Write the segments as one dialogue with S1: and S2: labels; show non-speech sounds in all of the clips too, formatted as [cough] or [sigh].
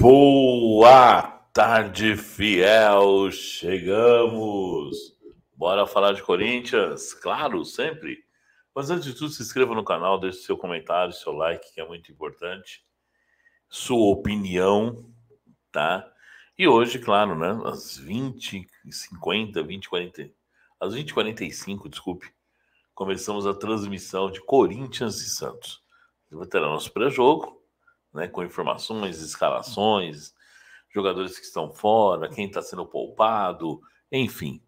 S1: Boa tarde, fiel. Chegamos. Bora falar de Corinthians? Claro, sempre. Mas antes de tudo, se inscreva no canal, deixe seu comentário, seu like, que é muito importante. Sua opinião, tá? E hoje, claro, né? Às 20h50, 20 40, às 20h45, desculpe, começamos a transmissão de Corinthians e Santos. Vai ter nosso pré-jogo, né, com informações, escalações, jogadores que estão fora, quem está sendo poupado, enfim.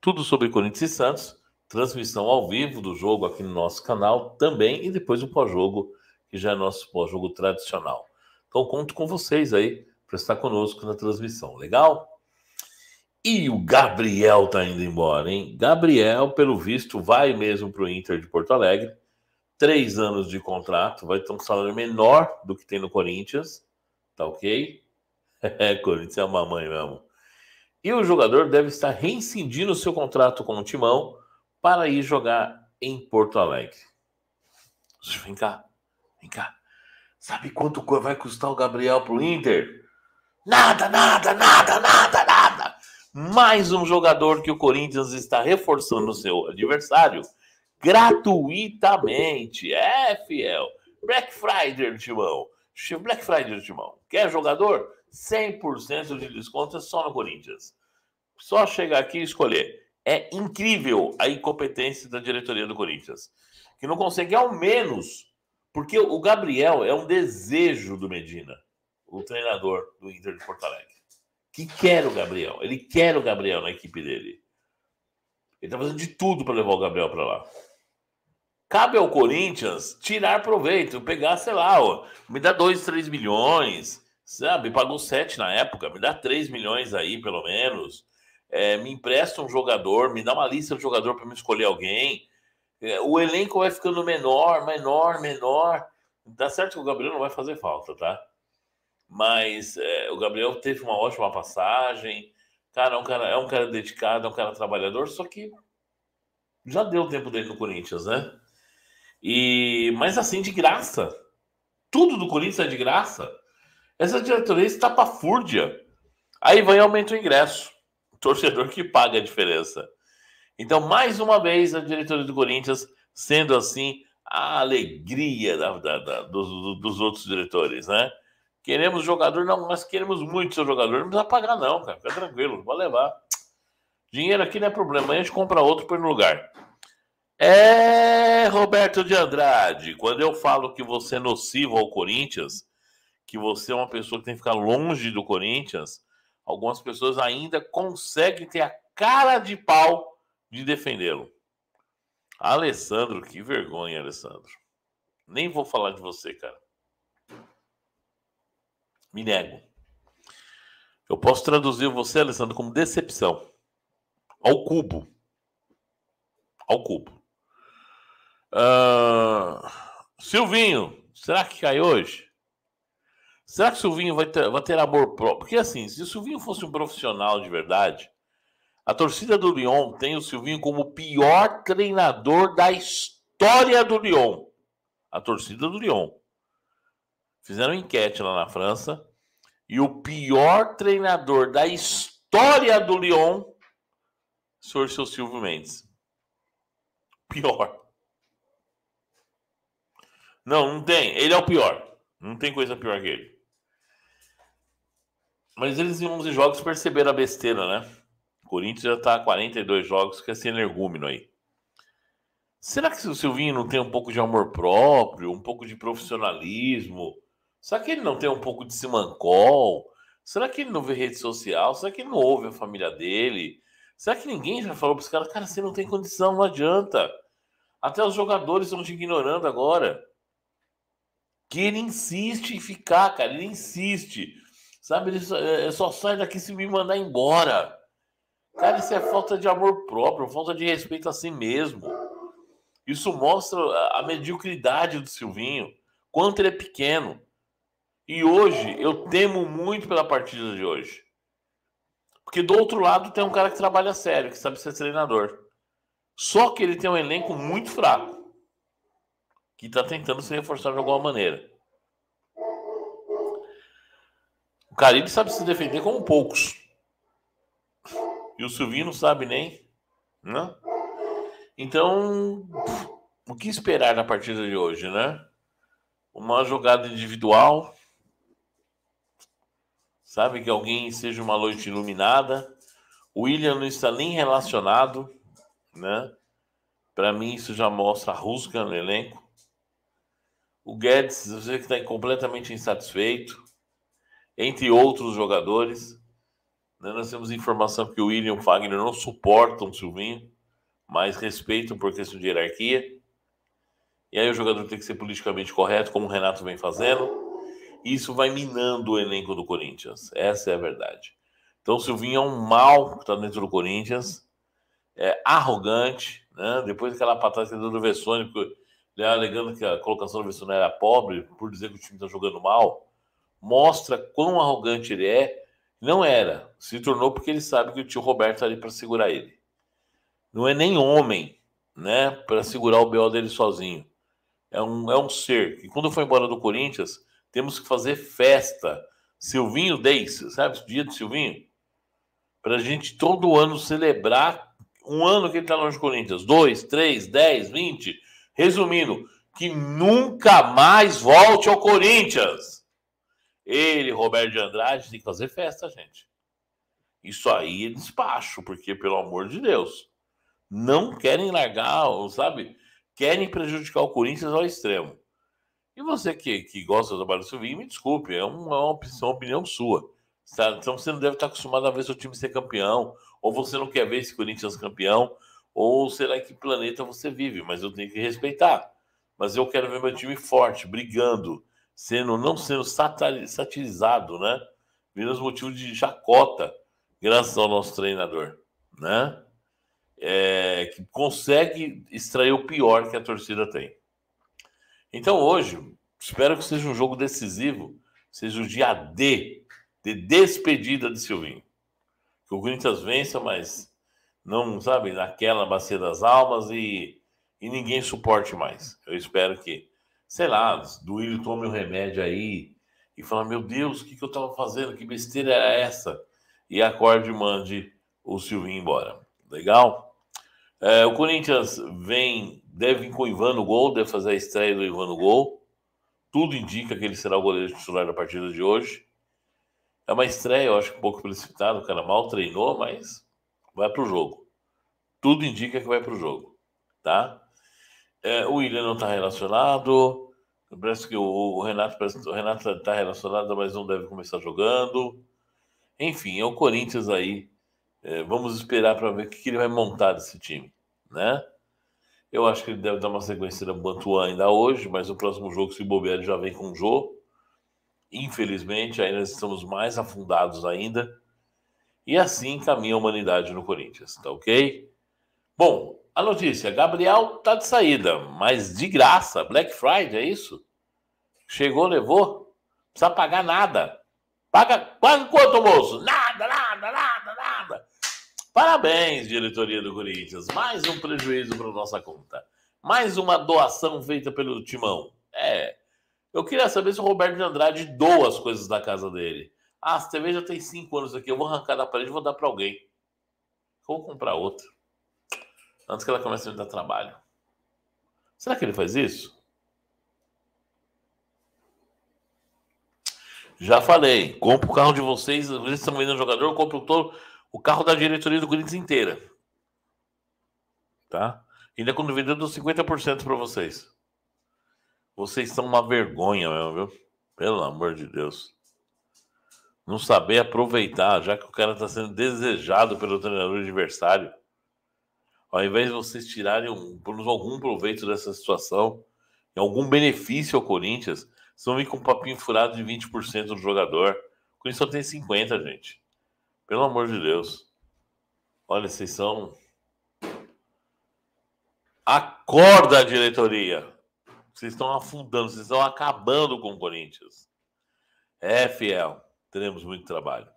S1: Tudo sobre Corinthians e Santos, transmissão ao vivo do jogo aqui no nosso canal também, e depois o pós-jogo, que já é nosso pós-jogo tradicional. Então, conto com vocês aí para estar conosco na transmissão, legal? E o Gabriel tá indo embora, hein? Gabriel, pelo visto, vai mesmo para o Inter de Porto Alegre três anos de contrato, vai ter um salário menor do que tem no Corinthians, tá ok? [laughs] É, Corinthians é uma mãe mesmo. E o jogador deve estar reincindindo seu contrato com o Timão para ir jogar em Porto Alegre. Vem cá, vem cá. Sabe quanto vai custar o Gabriel pro Inter? Nada, nada, nada, nada, nada. Mais um jogador que o Corinthians está reforçando o seu adversário gratuitamente. É, fiel. Black Friday, Timão. Black Friday, Timão. Quer jogador? 100% de desconto é só no Corinthians. Só chegar aqui e escolher. É incrível a incompetência da diretoria do Corinthians, que não consegue ao menos, porque o Gabriel é um desejo do Medina, o treinador do Inter de Porto Alegre, que quer o Gabriel. Ele quer o Gabriel na equipe dele. Ele tá fazendo de tudo para levar o Gabriel para lá. Cabe ao Corinthians tirar proveito, pegar, sei lá, ó, me dá 2, 3 milhões, sabe? Pagou 7 na época, me dá 3 milhões aí, pelo menos. É, me empresta um jogador, me dá uma lista de jogador para me escolher alguém. É, o elenco vai ficando menor, menor, menor. Tá certo que o Gabriel não vai fazer falta, tá? Mas é, o Gabriel teve uma ótima passagem. Cara, é um cara, é um cara dedicado, é um cara trabalhador, só que já deu o tempo dele no Corinthians, né? E mas assim de graça, tudo do Corinthians é de graça. Essa diretoria está para fúrdia. Aí vai aumentar aumenta o ingresso. O [laughs] torcedor que paga a diferença. Então, mais uma vez, a diretoria do Corinthians sendo assim a alegria da, da, da, dos, dos, outros diretores, né? Queremos jogador, não, nós queremos muito seu jogador, não precisa pagar, não, cara. Fica tranquilo, vai levar. Dinheiro aqui não é problema, a gente compra outro por no lugar. É, Roberto de Andrade, quando eu falo que você é nocivo ao Corinthians, que você é uma pessoa que tem que ficar longe do Corinthians, algumas pessoas ainda conseguem ter a cara de pau de defendê-lo. Alessandro, que vergonha, Alessandro. Nem vou falar de você, cara. Me nego. Eu posso traduzir você, Alessandro, como decepção. Ao cubo. Ao cubo. Uh, Silvinho, será que cai hoje? Será que o Silvinho vai ter, vai ter amor próprio? Porque assim, se o Silvinho fosse um profissional de verdade, a torcida do Lyon tem o Silvinho como o pior treinador da história do Lyon. A torcida do Lyon. Fizeram enquete lá na França e o pior treinador da história do Lyon foi o seu Silvio Mendes. Pior. Não, não tem. Ele é o pior. Não tem coisa pior que ele. Mas eles em 11 jogos perceberam a besteira, né? O Corinthians já tá a 42 jogos, que é sem energúmeno aí. Será que o Silvinho não tem um pouco de amor próprio, um pouco de profissionalismo? Será que ele não tem um pouco de simancol? Será que ele não vê rede social? Será que ele não ouve a família dele? Será que ninguém já falou para os caras, cara, você não tem condição, não adianta. Até os jogadores estão te ignorando agora que ele insiste em ficar, cara. Ele insiste. Sabe, ele só, ele é, só sai daqui se me mandar embora. Cara, isso é falta de amor próprio, falta de respeito a si mesmo. Isso mostra a mediocridade do Silvinho, quanto ele é pequeno. E hoje, eu temo muito pela partida de hoje. Porque do outro lado tem um cara que trabalha sério, que sabe ser treinador. Só que ele tem um elenco muito fraco que está tentando se reforçar de alguma maneira. O Caribe sabe se defender como poucos. E o Silvinho não sabe nem. Né? Então, o que esperar na partida de hoje, né? Uma jogada individual. Sabe que alguém seja uma noite iluminada. O William não está nem relacionado, né? Para mim, isso já mostra a rusga no elenco. O Guedes, você que está completamente insatisfeito, entre outros jogadores. Né? Nós temos informação que o William Fagner não suportam o Silvinho, mas respeitam por questão de hierarquia. E aí o jogador tem que ser politicamente correto, como o Renato vem fazendo. E isso vai minando o elenco do Corinthians. Essa é a verdade. Então o Silvinho é um mal que está dentro do Corinthians, é arrogante, né? Depois daquela patada do Vessone, porque né, alegando que a colocação do Verstappen era pobre, por dizer que o time está jogando mal, mostra quão arrogante ele é. Não era, se tornou porque ele sabe que o tio Roberto está ali para segurar ele. Não é nem homem, né, para segurar o BO dele sozinho. É um, é um ser. E quando foi embora do Corinthians, temos que fazer festa. Silvinho Deixa, sabe o dia do Silvinho? Para a gente todo ano celebrar um ano que ele está longe do Corinthians. Dois, três, dez, vinte. Resumindo, que nunca mais volte ao Corinthians. Ele, Roberto de Andrade, tem que fazer festa, gente. Isso aí é despacho, porque, pelo amor de Deus, não querem largar, sabe? Querem prejudicar o Corinthians ao extremo. E você que, que gosta do trabalho do Silvinho, me desculpe, é, é uma, uma, opção, uma opinião sua. Tá, então você não deve estar acostumado a ver seu time ser campeão, ou você não quer ver esse Corinthians campeão ou será que planeta você vive, mas eu tenho que respeitar. Mas eu quero ver meu time forte, brigando, sendo não sendo satirizado, né? Menos motivo de jacota, graças ao nosso treinador, né? É, que consegue extrair o pior que a torcida tem. Então hoje, espero que seja um jogo decisivo, seja o dia D de despedida de Silvinho. Que o Corinthians vença, mas não sabe, naquela bacia das almas e, e ninguém suporte mais. Eu espero que, sei lá, Duílio tome o um remédio aí e fala, meu Deus, o que, que eu estava fazendo? Que besteira era essa? E acorde e mande o Silvinho embora. Legal? É, o Corinthians vem, deve vir com o Ivan no gol, deve fazer a estreia do Ivan no gol. Tudo indica que ele será o goleiro titular da partida de hoje. É uma estreia, eu acho um pouco precipitada, o cara mal treinou, mas vai para o jogo. Tudo indica que vai para o jogo, tá? É, o William não está relacionado. Parece que o, o Renato está relacionado, mas não deve começar jogando. Enfim, é o Corinthians aí. É, vamos esperar para ver o que, que, ele vai montar desse time, né? Eu acho que ele deve dar uma sequência no Bantuan ainda hoje, mas o próximo jogo, se bobear, ele já vem com o Jô. Infelizmente, aí nós estamos mais afundados ainda e assim caminha a humanidade no Corinthians, tá ok? Bom, a notícia: Gabriel tá de saída, mas de graça, Black Friday, é isso? Chegou, levou? Não precisa pagar nada. Paga quase quanto, moço? Nada, nada, nada, nada. Parabéns, diretoria do Corinthians. Mais um prejuízo para nossa conta. Mais uma doação feita pelo Timão. É. Eu queria saber se o Roberto de Andrade doa as coisas da casa dele. Ah, a TV já tem cinco anos aqui, eu vou arrancar da parede e vou dar para alguém. Vou comprar outra. Antes que ela comece a me dar trabalho. Será que ele faz isso? Já falei, Compro o carro de vocês, vocês estão vendendo jogador, compra o, todo, o carro da diretoria do Corinthians inteira. Tá? Ainda quando vendeu, dou 50% para vocês. Vocês são uma vergonha mesmo, viu? Pelo amor de Deus. Não saber aproveitar, já que o cara está sendo desejado pelo treinador adversário. Ao invés de vocês tirarem um, algum proveito dessa situação, algum benefício ao Corinthians, vocês vão vir com um papinho furado de 20% do jogador. O Corinthians só tem 50%, gente. Pelo amor de Deus. Olha, vocês são. Acorda a diretoria! Vocês estão afundando, vocês estão acabando com o Corinthians. É, fiel teremos muito trabalho.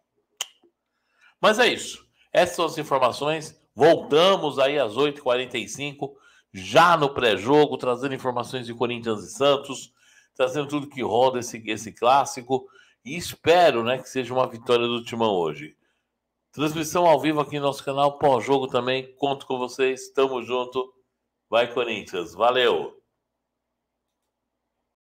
S1: Mas é isso. Essas são as informações. Voltamos aí às 8h45, já no pré-jogo, trazendo informações de Corinthians e Santos, trazendo tudo que roda esse, esse clássico. E espero né, que seja uma vitória do Timão hoje. Transmissão ao vivo aqui no nosso canal, pós-jogo também. Conto com vocês. Tamo junto. Vai, Corinthians. Valeu!